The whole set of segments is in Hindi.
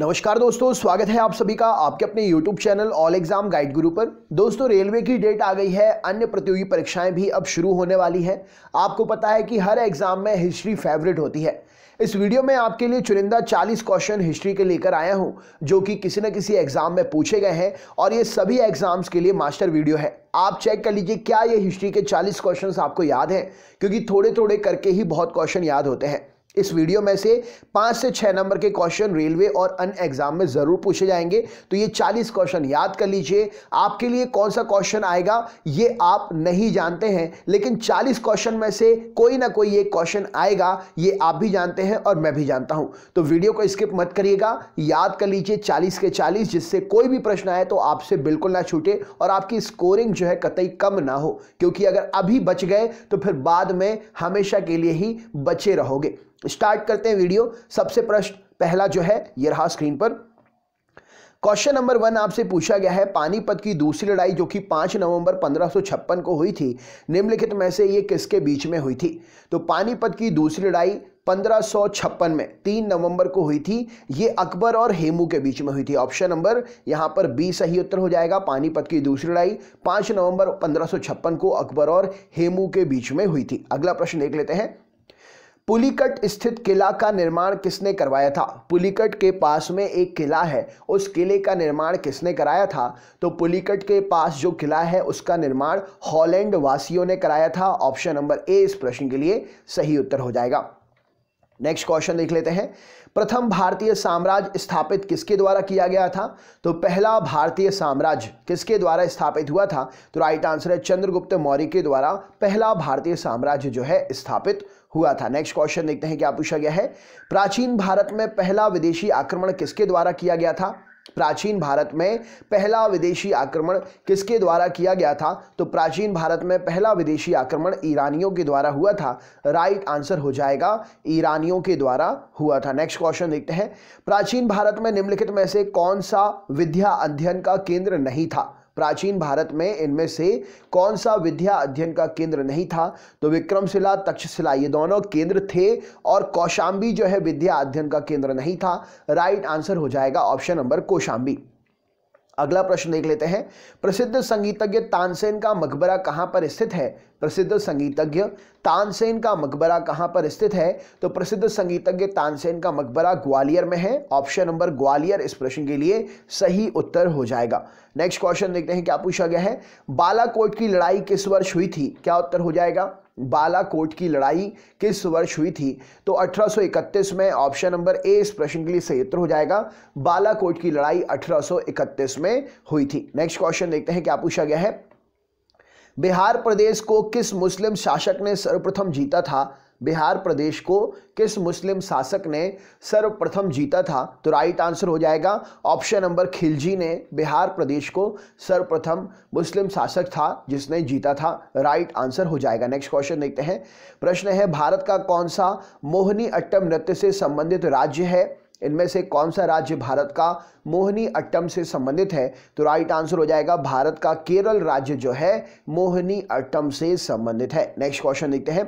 नमस्कार दोस्तों स्वागत है आप सभी का आपके अपने YouTube channel all exam guide Guru पर दोस्तों रेलवे की डेट आ गई है अन्य प्रतियोगी परीक्षाएं भी अब शुरू होने वाली है आपको पता है कि हर एग्जाम में हिस्ट्री फेवरेट होती है इस वीडियो में आपके लिए चुनिंदा 40 क्वेश्चन हिस्ट्री के लेकर आया हूं जो कि किसी न किसी एग्जाम में पूछे गए हैं और ये सभी एग्जाम्स के लिए मास्टर वीडियो है आप चेक कर लीजिए क्या ये हिस्ट्री के 40 क्वेश्चंस आपको याद हैं क्योंकि थोड़े थोड़े करके ही बहुत क्वेश्चन याद होते हैं इस वीडियो में से पांच से छह नंबर के क्वेश्चन रेलवे और अन एग्जाम में ज़रूर पूछे जाएंगे तो ये चालीस क्वेश्चन याद कर लीजिए आपके लिए कौन सा क्वेश्चन आएगा ये आप नहीं जानते हैं लेकिन चालीस क्वेश्चन में से कोई ना कोई एक क्वेश्चन आएगा ये आप भी जानते हैं और मैं भी जानता हूं तो वीडियो को स्किप मत करिएगा याद कर लीजिए चालीस के चालीस जिससे कोई भी प्रश्न आए तो आपसे बिल्कुल ना छूटे और आपकी स्कोरिंग जो है कतई कम ना हो क्योंकि अगर अभी बच गए तो फिर बाद में हमेशा के लिए ही बचे रहोगे स्टार्ट करते हैं वीडियो सबसे प्रश्न पहला जो है ये रहा स्क्रीन पर क्वेश्चन नंबर वन आपसे पूछा गया है पानीपत की दूसरी लड़ाई जो कि पांच नवंबर पंद्रह को हुई थी निम्नलिखित में से ये किसके बीच में हुई थी तो पानीपत की दूसरी लड़ाई पंद्रह में तीन नवंबर को हुई थी ये अकबर और हेमू के बीच में हुई थी ऑप्शन नंबर यहां पर बी सही उत्तर हो जाएगा पानीपत की दूसरी लड़ाई पांच नवंबर पंद्रह को अकबर और हेमू के बीच में हुई थी अगला प्रश्न देख लेते हैं पुलिकट स्थित किला का निर्माण किसने करवाया था पुलिकट के पास में एक किला है उस किले का निर्माण किसने कराया था तो पुलिकट के पास जो किला है उसका निर्माण हॉलैंड वासियों ने कराया था ऑप्शन नंबर ए इस प्रश्न के लिए सही उत्तर हो जाएगा नेक्स्ट क्वेश्चन देख लेते हैं प्रथम भारतीय साम्राज्य स्थापित किसके द्वारा किया गया था तो पहला भारतीय साम्राज्य किसके द्वारा स्थापित हुआ था तो राइट आंसर है चंद्रगुप्त मौर्य के द्वारा पहला भारतीय साम्राज्य जो है स्थापित हुआ था नेक्स्ट क्वेश्चन देखते हैं क्या पूछा गया है प्राचीन भारत में पहला विदेशी आक्रमण किसके द्वारा किया गया था प्राचीन भारत में पहला विदेशी आक्रमण किसके द्वारा किया गया था तो प्राचीन भारत में पहला विदेशी आक्रमण ईरानियों के द्वारा हुआ था राइट आंसर हो जाएगा ईरानियों के द्वारा हुआ था नेक्स्ट क्वेश्चन देखते हैं प्राचीन भारत में निम्नलिखित में से कौन सा विद्या अध्ययन का केंद्र नहीं था प्राचीन भारत में इनमें से कौन सा विद्या अध्ययन का केंद्र नहीं था तो विक्रमशिला तक्षशिला ये दोनों केंद्र थे और कौशाम्बी जो है विद्या अध्ययन का केंद्र नहीं था राइट आंसर हो जाएगा ऑप्शन नंबर कौशाम्बी अगला प्रश्न देख लेते हैं प्रसिद्ध संगीतज्ञ तानसेन का मकबरा कहाँ पर स्थित है प्रसिद्ध संगीतज्ञ तानसेन का मकबरा कहाँ पर स्थित है तो प्रसिद्ध संगीतज्ञ तानसेन का मकबरा ग्वालियर में है ऑप्शन नंबर ग्वालियर इस प्रश्न के लिए सही उत्तर हो जाएगा नेक्स्ट क्वेश्चन देखते हैं क्या पूछा गया है बालाकोट की लड़ाई किस वर्ष हुई थी क्या उत्तर हो जाएगा बालाकोट की लड़ाई किस वर्ष हुई थी तो 1831 में ऑप्शन नंबर ए इस प्रश्न के लिए सही उत्तर हो जाएगा बालाकोट की लड़ाई 1831 में हुई थी नेक्स्ट क्वेश्चन देखते हैं क्या पूछा गया है बिहार प्रदेश को किस मुस्लिम शासक ने सर्वप्रथम जीता था बिहार प्रदेश को किस मुस्लिम शासक ने सर्वप्रथम जीता था तो राइट आंसर हो जाएगा ऑप्शन नंबर खिलजी ने बिहार प्रदेश को सर्वप्रथम मुस्लिम शासक था जिसने जीता था राइट आंसर हो जाएगा नेक्स्ट क्वेश्चन देखते हैं प्रश्न है भारत का कौन सा मोहनी अट्टम नृत्य से संबंधित राज्य है इनमें से कौन सा राज्य भारत का मोहनी अट्टम से संबंधित है तो राइट आंसर हो जाएगा भारत का केरल राज्य जो है मोहनी अट्टम से संबंधित है नेक्स्ट क्वेश्चन देखते हैं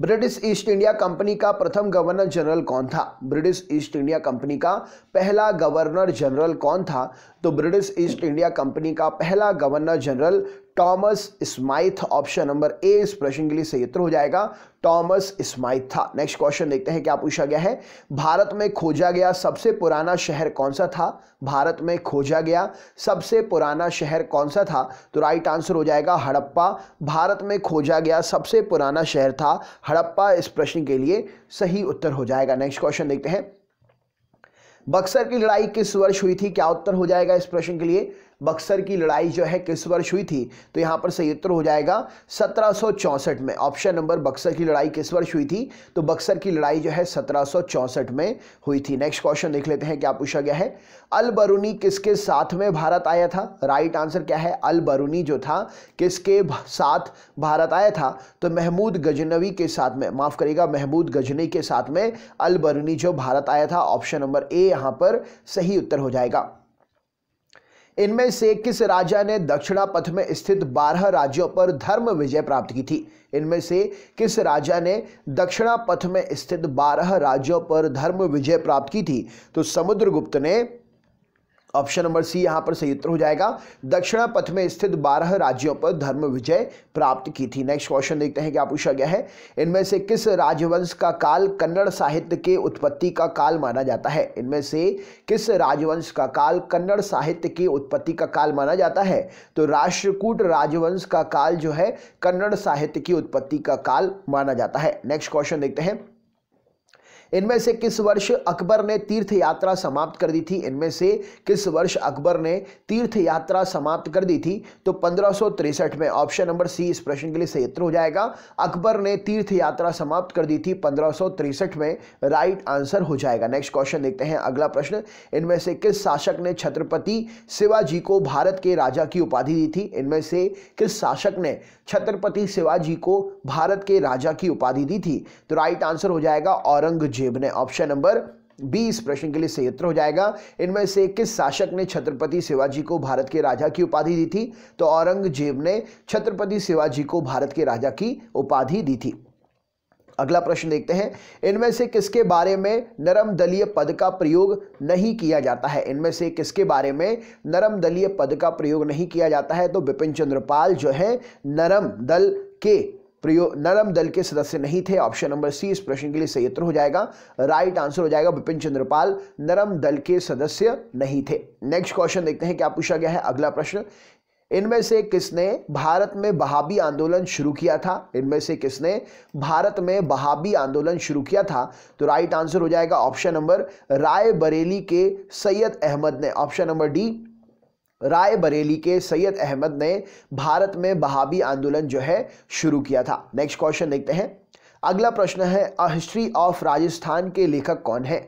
ब्रिटिश ईस्ट इंडिया कंपनी का प्रथम गवर्नर जनरल कौन था ब्रिटिश ईस्ट इंडिया कंपनी का पहला गवर्नर जनरल कौन था तो ब्रिटिश ईस्ट इंडिया कंपनी का पहला governor general Thomas Smythe option number A इस प्रश्न के लिए सही उत्तर हो जाएगा टॉमस स्माइथ था नेक्स्ट क्वेश्चन देखते हैं क्या पूछा गया है भारत में खोजा गया सबसे पुराना शहर कौन सा था भारत में खोजा गया सबसे पुराना शहर कौन सा था तो राइट आंसर हो जाएगा हड़प्पा भारत में खोजा गया सबसे पुराना शहर था हड़प्पा इस प्रश्न के लिए सही उत्तर हो जाएगा नेक्स्ट क्वेश्चन देखते हैं बक्सर की लड़ाई किस वर्ष हुई थी क्या उत्तर हो जाएगा इस प्रश्न के लिए बक्सर की लड़ाई जो है किस वर्ष हुई थी तो यहाँ पर सही उत्तर हो जाएगा सत्रह में ऑप्शन नंबर बक्सर की लड़ाई किस वर्ष हुई थी तो बक्सर की लड़ाई जो है सत्रह में हुई थी नेक्स्ट क्वेश्चन देख लेते हैं क्या पूछा गया है अल बरूनी किसके साथ में भारत आया था राइट आंसर क्या है अल बरूनी जो था किसके साथ भारत आया था तो महमूद गजनवी के साथ में माफ करेगा महमूद गजनी के साथ में अलबरूनी जो भारत आया था ऑप्शन नंबर ए यहां पर सही उत्तर हो जाएगा इनमें से किस राजा ने दक्षिणा पथ में स्थित बारह राज्यों पर धर्म विजय प्राप्त की थी इनमें से किस राजा ने दक्षिणा पथ में स्थित बारह राज्यों पर धर्म विजय प्राप्त की थी तो समुद्रगुप्त ने ऑप्शन नंबर सी यहां पर सही उत्तर हो जाएगा दक्षिणा पथ में स्थित बारह राज्यों पर धर्म विजय प्राप्त की थी नेक्स्ट क्वेश्चन देखते हैं क्या पूछा गया है इनमें से किस राजवंश का काल कन्नड़ साहित्य के उत्पत्ति का काल माना जाता है इनमें से किस राजवंश का काल कन्नड़ साहित्य की उत्पत्ति का काल माना जाता है तो राष्ट्रकूट राजवंश का काल जो है कन्नड़ साहित्य की उत्पत्ति का काल माना जाता है नेक्स्ट क्वेश्चन देखते हैं इनमें से किस वर्ष अकबर ने तीर्थ यात्रा समाप्त कर दी थी इनमें से किस वर्ष अकबर ने तीर्थ यात्रा समाप्त कर दी थी तो पंद्रह में ऑप्शन नंबर सी इस प्रश्न के लिए सही उत्तर हो जाएगा अकबर ने तीर्थ यात्रा समाप्त कर दी थी पंद्रह में राइट आंसर हो जाएगा नेक्स्ट क्वेश्चन देखते हैं अगला प्रश्न इनमें से किस शासक ने छत्रपति शिवाजी को भारत के राजा की उपाधि दी थी इनमें से किस शासक ने छत्रपति शिवाजी को भारत के राजा की उपाधि दी थी तो राइट आंसर हो जाएगा औरंगजेब ने ऑप्शन नंबर बी इस प्रश्न के लिए सही हो जाएगा इनमें से किस शासक ने छत्रपति शिवाजी को भारत के राजा की उपाधि दी थी तो औरंगजेब ने छत्रपति शिवाजी को भारत के राजा की उपाधि दी थी अगला प्रश्न देखते हैं इनमें से किसके बारे में नरम दलीय पद का प्रयोग नहीं किया जाता है इनमें से किसके बारे में नरम दलीय पद का प्रयोग नहीं किया जाता है तो बिपिन चंद्रपाल जो है नरम दल के प्रयोग नरम दल के सदस्य नहीं थे ऑप्शन नंबर सी इस प्रश्न के लिए सही उत्तर हो जाएगा राइट आंसर हो जाएगा बिपिन चंद्रपाल नरम दल के सदस्य नहीं थे नेक्स्ट क्वेश्चन देखते हैं क्या पूछा गया है अगला प्रश्न इनमें से किसने भारत में बहाबी आंदोलन शुरू किया था इनमें से किसने भारत में बहाबी आंदोलन शुरू किया था तो राइट आंसर हो जाएगा ऑप्शन नंबर राय बरेली के सैयद अहमद ने option number D Rae Bareli के सैयद अहमद ने भारत में बहाबी आंदोलन जो है शुरू किया था नेक्स्ट क्वेश्चन देखते हैं अगला प्रश्न है अ हिस्ट्री ऑफ राजस्थान के लेखक कौन है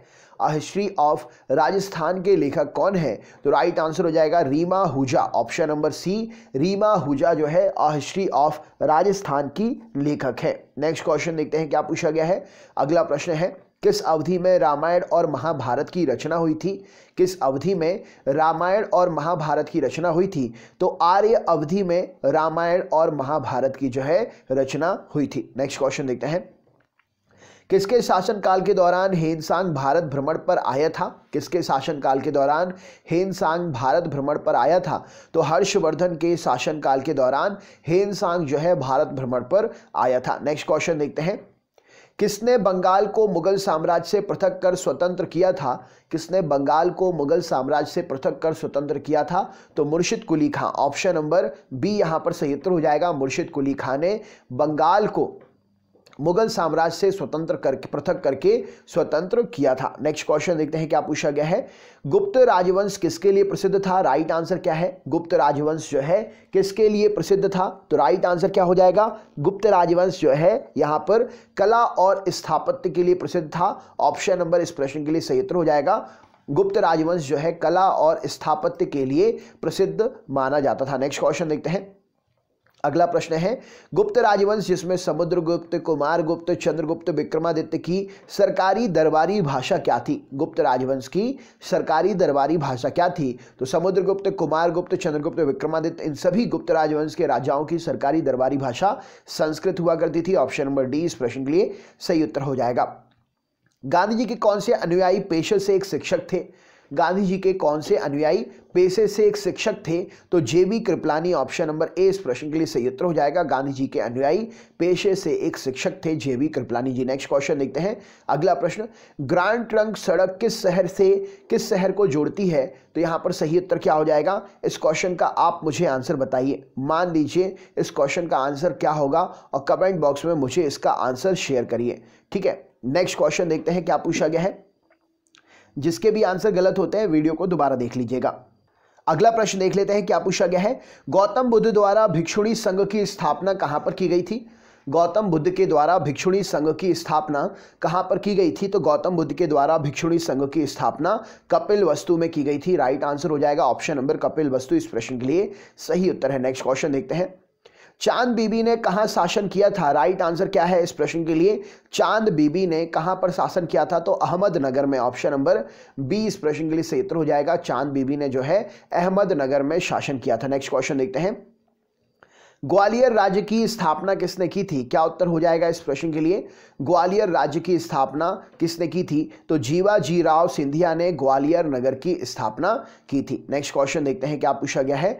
हिस्ट्री ऑफ राजस्थान के लेखक कौन है तो राइट आंसर हो जाएगा Rima Hooja option number C Rima Hooja जो है अ हिस्ट्री ऑफ राजस्थान की लेखक है नेक्स्ट क्वेश्चन देखते हैं क्या पूछा गया है अगला प्रश्न है किस अवधि में रामायण और महाभारत की रचना हुई थी किस अवधि में रामायण और महाभारत की रचना हुई थी तो आर्य अवधि में रामायण और महाभारत की जो है रचना हुई थी नेक्स्ट क्वेश्चन देखते हैं किसके शासनकाल के दौरान हेनसांग भारत भ्रमण पर आया था किसके शासनकाल के दौरान हेनसांग भारत भ्रमण पर आया था तो हर्षवर्धन के शासनकाल के दौरान हेनसांग जो है भारत भ्रमण पर आया था नेक्स्ट क्वेश्चन देखते हैं किसने बंगाल को मुगल साम्राज्य से पृथक कर स्वतंत्र किया था किसने बंगाल को मुगल साम्राज्य से पृथक कर स्वतंत्र किया था तो Murshid Quli Khan option number B यहां पर सही उत्तर हो जाएगा मुर्शिद कुली खां ने बंगाल को मुगल साम्राज्य से स्वतंत्र करके पृथक करके स्वतंत्र किया था नेक्स्ट क्वेश्चन देखते हैं क्या पूछा गया है गुप्त राजवंश किसके लिए प्रसिद्ध था राइट आंसर क्या है गुप्त राजवंश जो है किसके लिए प्रसिद्ध था तो राइट आंसर क्या हो जाएगा गुप्त राजवंश जो है यहाँ पर कला और स्थापत्य के लिए प्रसिद्ध था ऑप्शन नंबर इस प्रश्न के लिए सही उत्तर हो जाएगा गुप्त राजवंश जो है कला और स्थापत्य के लिए प्रसिद्ध माना जाता था नेक्स्ट क्वेश्चन देखते हैं अगला प्रश्न है गुप्त राजवंश जिसमें समुद्रगुप्त कुमारगुप्त चंद्रगुप्त विक्रमादित्य की सरकारी दरबारी भाषा क्या थी गुप्त राजवंश की सरकारी दरबारी भाषा क्या थी तो समुद्रगुप्त कुमारगुप्त चंद्रगुप्त विक्रमादित्य इन सभी गुप्त राजवंश के राजाओं की सरकारी दरबारी भाषा संस्कृत हुआ करती थी ऑप्शन नंबर डी इस प्रश्न के लिए सही उत्तर हो जाएगा गांधी जी के कौन से अनुयायी पेशे से एक शिक्षक थे गांधी जी के कौन से अनुयायी पेशे से एक शिक्षक थे तो J B Kripalani option number A इस प्रश्न के लिए सही उत्तर हो जाएगा गांधी जी के अनुयायी पेशे से एक शिक्षक थे J B Kripalani ji next question देखते हैं अगला प्रश्न ग्रांड ट्रंक सड़क किस शहर से किस शहर को जोड़ती है तो यहाँ पर सही उत्तर क्या हो जाएगा इस क्वेश्चन का आप मुझे आंसर बताइए मान लीजिए इस क्वेश्चन का आंसर क्या होगा और कमेंट बॉक्स में मुझे इसका आंसर शेयर करिए ठीक है नेक्स्ट क्वेश्चन देखते हैं क्या पूछा गया है जिसके भी आंसर गलत होते हैं वीडियो को दोबारा देख लीजिएगा अगला प्रश्न देख लेते हैं क्या पूछा गया है गौतम बुद्ध द्वारा भिक्षुणी संघ की स्थापना कहां पर की गई थी गौतम बुद्ध के द्वारा भिक्षुणी संघ की स्थापना कहां पर की गई थी तो गौतम बुद्ध के द्वारा भिक्षुणी संघ की स्थापना कपिल वस्तु में की गई थी राइट आंसर हो जाएगा ऑप्शन नंबर कपिल वस्तु इस प्रश्न के लिए सही उत्तर है नेक्स्ट क्वेश्चन देखते हैं चांद बीबी ने कहाँ शासन किया था राइट आंसर क्या है इस प्रश्न के लिए चांद बीबी ने कहाँ पर शासन किया था तो अहमदनगर में ऑप्शन नंबर बी इस प्रश्न के लिए सही उत्तर हो जाएगा चांद बीबी ने जो है अहमदनगर में शासन किया था नेक्स्ट क्वेश्चन देखते हैं ग्वालियर राज्य की स्थापना किसने की थी क्या उत्तर हो जाएगा इस प्रश्न के लिए ग्वालियर राज्य की स्थापना किसने की थी तो जीवाजी राव सिंधिया ने ग्वालियर नगर की स्थापना की थी नेक्स्ट क्वेश्चन देखते हैं क्या पूछा गया है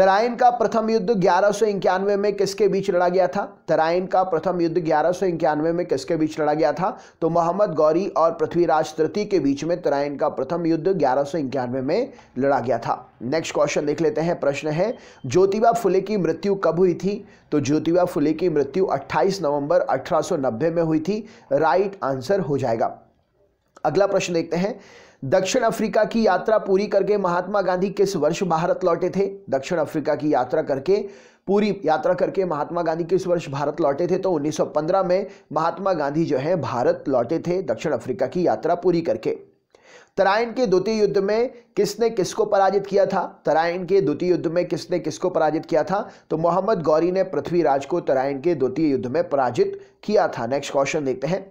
तराइन का प्रथम युद्ध ग्यारह में किसके बीच लड़ा गया था तराइन का प्रथम युद्ध ग्यारह में किसके बीच लड़ा गया था तो मोहम्मद गौरी और पृथ्वीराज तृतीय के बीच में तराइन का प्रथम युद्ध ग्यारह में लड़ा गया था नेक्स्ट क्वेश्चन देख लेते हैं प्रश्न है ज्योतिबा फुले की मृत्यु कब हुई थी तो ज्योतिबा फुले की मृत्यु अट्ठाईस नवंबर अठारह में हुई थी राइट आंसर हो जाएगा अगला प्रश्न देखते हैं दक्षिण अफ्रीका की यात्रा पूरी करके महात्मा गांधी किस वर्ष भारत लौटे थे दक्षिण अफ्रीका की यात्रा करके पूरी यात्रा करके महात्मा गांधी किस वर्ष भारत लौटे थे तो 1915 में महात्मा गांधी जो है भारत लौटे थे दक्षिण अफ्रीका की यात्रा पूरी करके तराइन के द्वितीय युद्ध में किसने किसको पराजित किया था तराइन के द्वितीय युद्ध में किसने किसको पराजित किया था तो मोहम्मद गौरी ने पृथ्वीराज को तराइन के द्वितीय युद्ध में पराजित किया था नेक्स्ट क्वेश्चन देखते हैं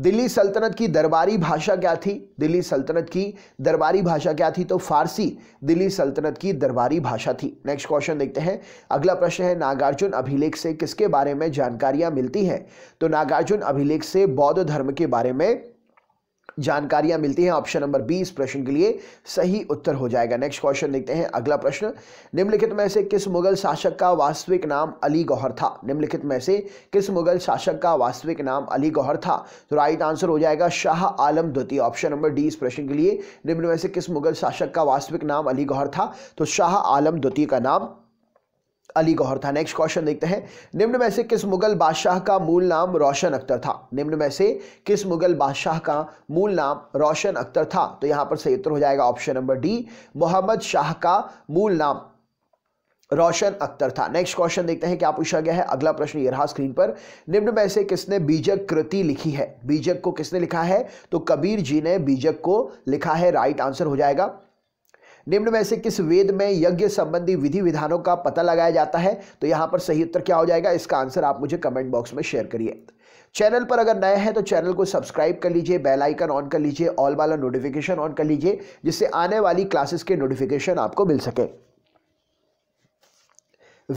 दिल्ली सल्तनत की दरबारी भाषा क्या थी दिल्ली सल्तनत की दरबारी भाषा क्या थी तो फारसी दिल्ली सल्तनत की दरबारी भाषा थी नेक्स्ट क्वेश्चन देखते हैं अगला प्रश्न है नागार्जुन अभिलेख से किसके बारे में जानकारियां मिलती हैं तो नागार्जुन अभिलेख से बौद्ध धर्म के बारे में जानकारियां मिलती हैं ऑप्शन नंबर बी इस प्रश्न के लिए सही उत्तर हो जाएगा नेक्स्ट क्वेश्चन लिखते हैं अगला प्रश्न निम्नलिखित में से किस मुगल शासक का वास्तविक नाम अली गौहर था निम्नलिखित में से किस मुगल शासक का वास्तविक नाम अली गौहर था तो राइट आंसर हो जाएगा शाह आलम द्वितीय ऑप्शन नंबर डी इस प्रश्न के लिए निम्न में से किस मुगल शासक का वास्तविक नाम अली गौहर था तो शाह आलम द्वितीय का नाम अली गौहर था नेक्स्ट क्वेश्चन देखते हैं निम्न में से किस मुगल बादशाह का मूल नाम रोशन अख्तर था निम्न में से किस मुगल बादशाह का मूल नाम रोशन अख्तर था तो यहां पर सही उत्तर हो जाएगा option number D Mohammad Shah का मूल नाम रोशन अख्तर था नेक्स्ट क्वेश्चन देखते हैं क्या पूछा गया है अगला प्रश्न ये रहा स्क्रीन पर निम्न में से किसने बीजक कृति लिखी है बीजक को किसने लिखा है तो कबीर जी ने बीजक को लिखा है राइट आंसर हो जाएगा निम्न में से किस वेद में यज्ञ संबंधी विधि विधानों का पता लगाया जाता है तो यहां पर सही उत्तर क्या हो जाएगा इसका आंसर आप मुझे कमेंट बॉक्स में शेयर करिए चैनल पर अगर नए हैं तो चैनल को सब्सक्राइब कर लीजिए बेल आइकन ऑन कर लीजिए ऑल वाला नोटिफिकेशन ऑन कर लीजिए जिससे आने वाली क्लासेस के नोटिफिकेशन आपको मिल सके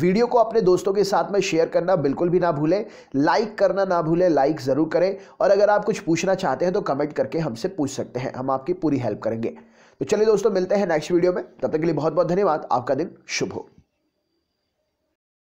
वीडियो को अपने दोस्तों के साथ में शेयर करना बिल्कुल भी ना भूलें लाइक करना ना भूलें लाइक ज़रूर करें और अगर आप कुछ पूछना चाहते हैं तो कमेंट करके हमसे पूछ सकते हैं हम आपकी पूरी हेल्प करेंगे तो चलिए दोस्तों मिलते हैं नेक्स्ट वीडियो में तब तक के लिए बहुत बहुत धन्यवाद आपका दिन शुभ हो